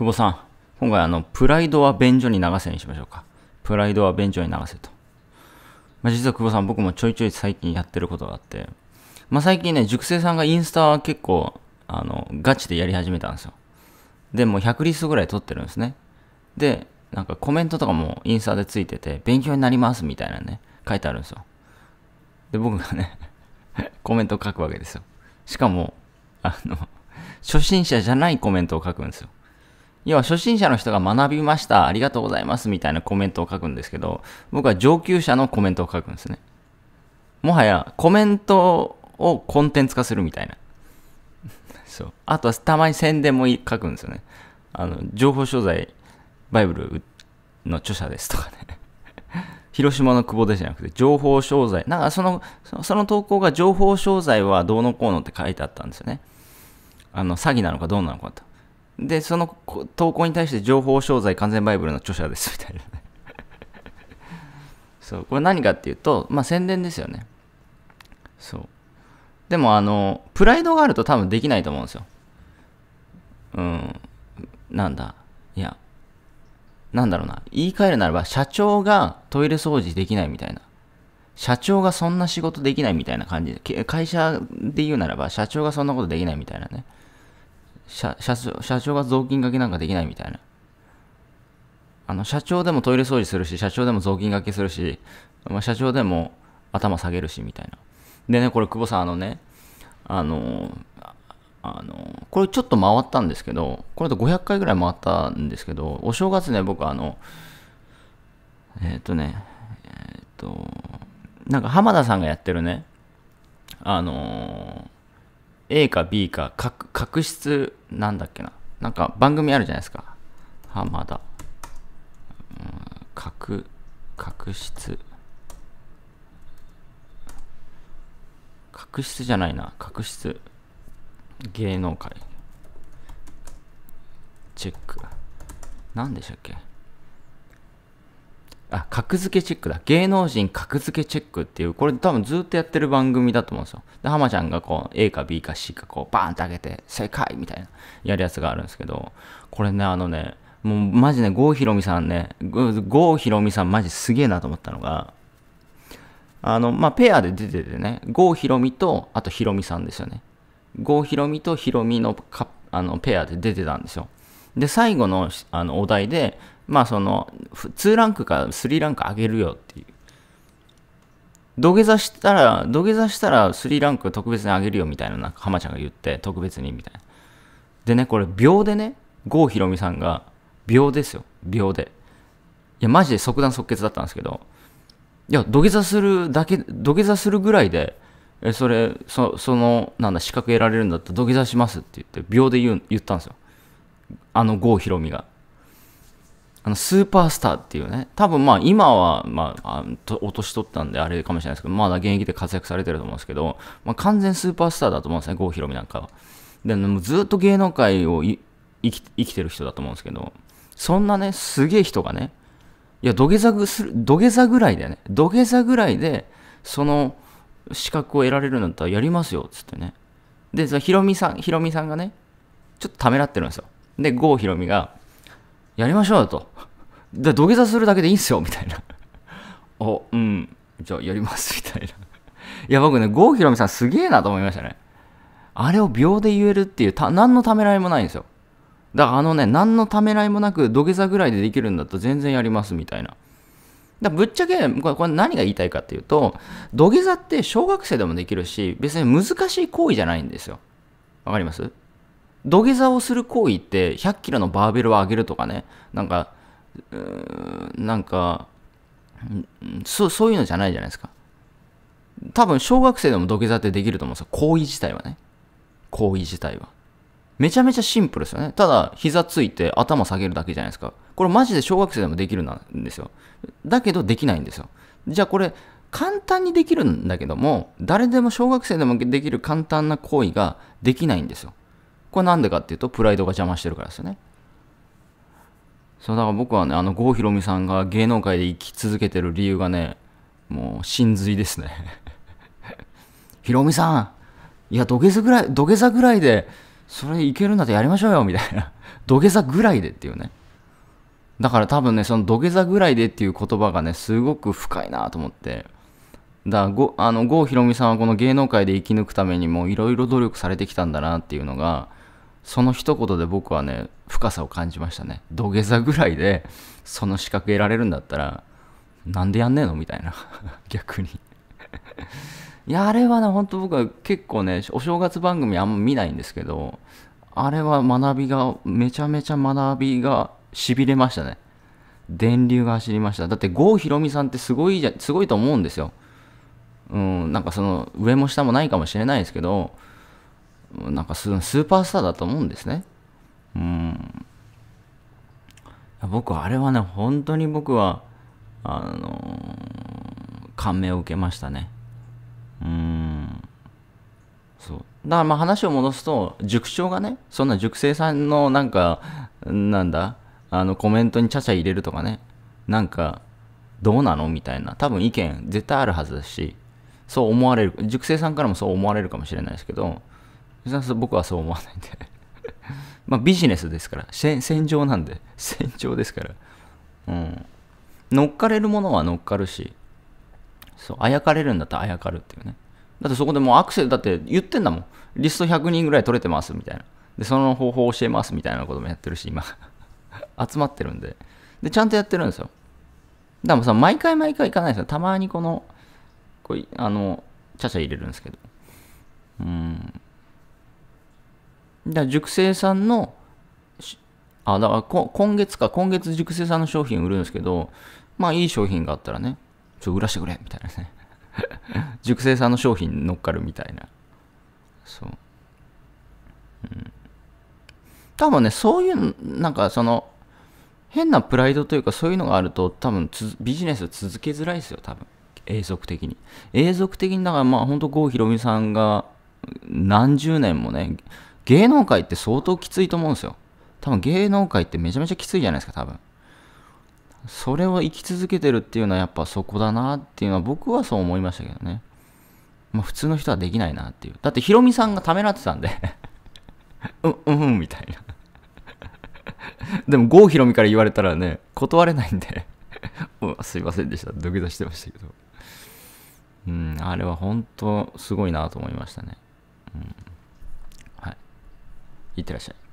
久保さん、今回あの、プライドは便所に流せにしましょうか。プライドは便所に流せと。まあ、実は久保さん、僕もちょいちょい最近やってることがあって、まあ、最近ね、熟成さんがインスタは結構、あの、ガチでやり始めたんですよ。で、もう100リストぐらい撮ってるんですね。で、なんかコメントとかもインスタでついてて、勉強になりますみたいなね、書いてあるんですよ。で、僕がね コメントを書くわけですよ。しかも、あの、初心者じゃないコメントを書くんですよ。要は初心者の人が学びました、ありがとうございますみたいなコメントを書くんですけど、僕は上級者のコメントを書くんですね。もはやコメントをコンテンツ化するみたいな。そう。あとはたまに宣伝も書くんですよね。あの、情報商材、バイブルの著者ですとかね。広島の久保でじゃなくて、情報商材。なんかその、その投稿が情報商材はどうのこうのって書いてあったんですよね。あの、詐欺なのかどうなのかと。で、その投稿に対して情報商材完全バイブルの著者ですみたいなね そう、これ何かっていうと、まあ宣伝ですよね。そう。でもあの、プライドがあると多分できないと思うんですよ。うん。なんだ。いや。なんだろうな。言い換えるならば、社長がトイレ掃除できないみたいな。社長がそんな仕事できないみたいな感じで、会社で言うならば、社長がそんなことできないみたいなね。社社社長が雑巾がけなんかできないみたいな。あの、社長でもトイレ掃除するし、社長でも雑巾がけするし、まあ、社長でも頭下げるし、みたいな。でね、これ、久保さん、あのね、あの、あの、これちょっと回ったんですけど、これと500回ぐらい回ったんですけど、お正月ね、僕、あの、えっ、ー、とね、えっ、ー、と、なんか浜田さんがやってるね、あの A か B か、か確執なんだっけな。なんか番組あるじゃないですか。浜田。うん、確確執確執じゃないな。確執芸能界。チェック。なんでしたっけあ、格付けチェックだ。芸能人格付けチェックっていう、これ多分ずっとやってる番組だと思うんですよ。で、浜ちゃんがこう、A か B か C かこう、バーンって上げて、正解みたいな、やるやつがあるんですけど、これね、あのね、もうマジね、郷ひろみさんね、郷ひろみさんマジすげえなと思ったのが、あの、まあ、ペアで出ててね、郷ひろみと、あとひろみさんですよね。郷ひろみとひろみのあのペアで出てたんですよ。で、最後のあのお題で、まあその、2ランクか3ランク上げるよっていう。土下座したら、土下座したら3ランク特別に上げるよみたいな、なんか浜ちゃんが言って、特別にみたいな。でね、これ秒でね、郷ひろみさんが、秒ですよ、秒で。いや、マジで即断即決だったんですけど、いや、土下座するだけ、土下座するぐらいで、えそれそそのなんだ資格得られるんだったら土下座しますって言って秒で言う言ったんですよあの郷ひろみが。あのスーパースターっていうね、多分まあ今は、まあ、あお年取ったんであれかもしれないですけど、まだ現役で活躍されてると思うんですけど、まあ、完全スーパースターだと思うんですね、郷ひろみなんかは。で、もずっと芸能界を生き生きてる人だと思うんですけど、そんなね、すげえ人がね、いや、土下座ぐする、土下座ぐらいでね。土下座ぐらいで、その資格を得られるんだったらやりますよ、つってね。で、そのひろみさん、ひろみさんがね、ちょっとためらってるんですよ。で、郷ひろみが、やりましょうよと。で、土下座するだけでいいんすよ、みたいな。お、うん、じゃあやります、みたいな。いや、僕ね、郷ひろみさんすげえなと思いましたね。あれを秒で言えるっていう、た何のためらいもないんですよ。だからあのね、何のためらいもなく土下座ぐらいでできるんだと全然やります、みたいな。だぶっちゃけこれ、これ何が言いたいかっていうと、土下座って小学生でもできるし、別に難しい行為じゃないんですよ。わかります土下座をする行為って100キロのバーベルを上げるとかね、なんか、うーんなんかそ、そういうのじゃないじゃないですか。多分小学生でも土下座ってできると思うんですよ。行為自体はね。行為自体は。めちゃめちゃシンプルですよね。ただ、膝ついて頭下げるだけじゃないですか。これマジで小学生でもできるんですよ。だけどできないんですよ。じゃあこれ、簡単にできるんだけども、誰でも小学生でもできる簡単な行為ができないんですよ。これなんでかっていうと、プライドが邪魔してるからですよね。そう、だから僕はね、あの、郷ひろみさんが芸能界で生き続けてる理由がね、もう、真髄ですね。ひろみさん、いや、土下座ぐらい、土下座ぐらいで、それいけるんだったらやりましょうよ、みたいな。土下座ぐらいでっていうね。だから多分ね、その土下座ぐらいでっていう言葉がね、すごく深いなと思って。だごあの郷ひろみさんはこの芸能界で生き抜くためにもいろいろ努力されてきたんだなっていうのがその一言で僕はね深さを感じましたね土下座ぐらいでその資格得られるんだったらなんでやんねえのみたいな 逆にいやあれはねほんと僕は結構ねお正月番組あんま見ないんですけどあれは学びがめちゃめちゃ学びがしびれましたね電流が走りましただって郷ひろみさんってすごいじゃすごいと思うんですようんなんかその上も下もないかもしれないですけどなんかスーパースターだと思うんですね。うん。僕、あれはね、本当に僕は、あのー、感銘を受けましたね。うん。そう。だからまあ話を戻すと、塾長がね、そんな塾生さんのなんか、なんだ、あのコメントにちゃちゃ入れるとかね、なんか、どうなのみたいな、多分意見絶対あるはずだし、そう思われる、塾生さんからもそう思われるかもしれないですけど、僕はそう思わないんで まあビジネスですから戦場なんで 戦場ですからうん乗っかれるものは乗っかるしそうあやかれるんだったらあやかるっていうねだってそこでもうアクセルだって言ってんだもんリスト100人ぐらい取れてますみたいなでその方法を教えますみたいなこともやってるし今 集まってるんででちゃんとやってるんですよでもさ毎回毎回行かないですよたまにこのこうあのちゃちゃ入れるんですけどうんだ熟成さんの、あ、だから今月か、今月熟成さんの商品売るんですけど、まあいい商品があったらね、ちょ、売らしてくれみたいなね。熟成さんの商品乗っかるみたいな。そう。うん。多分ね、そういう、なんかその、変なプライドというかそういうのがあると多分ビジネス続けづらいですよ、多分。永続的に。永続的に、だからまあ本当郷ひろみさんが何十年もね、芸能界って相当きついと思うんですよ。多分芸能界ってめちゃめちゃきついじゃないですか、多分。それを生き続けてるっていうのはやっぱそこだなっていうのは僕はそう思いましたけどね。まあ普通の人はできないなっていう。だってヒロミさんがためらってたんで うん、うん、みたいなでも郷ひろみから言われたらね、断れないんで うん、すいませんでした。土下座してましたけど。うん、あれは本当すごいなと思いましたね。うんいってらっしゃい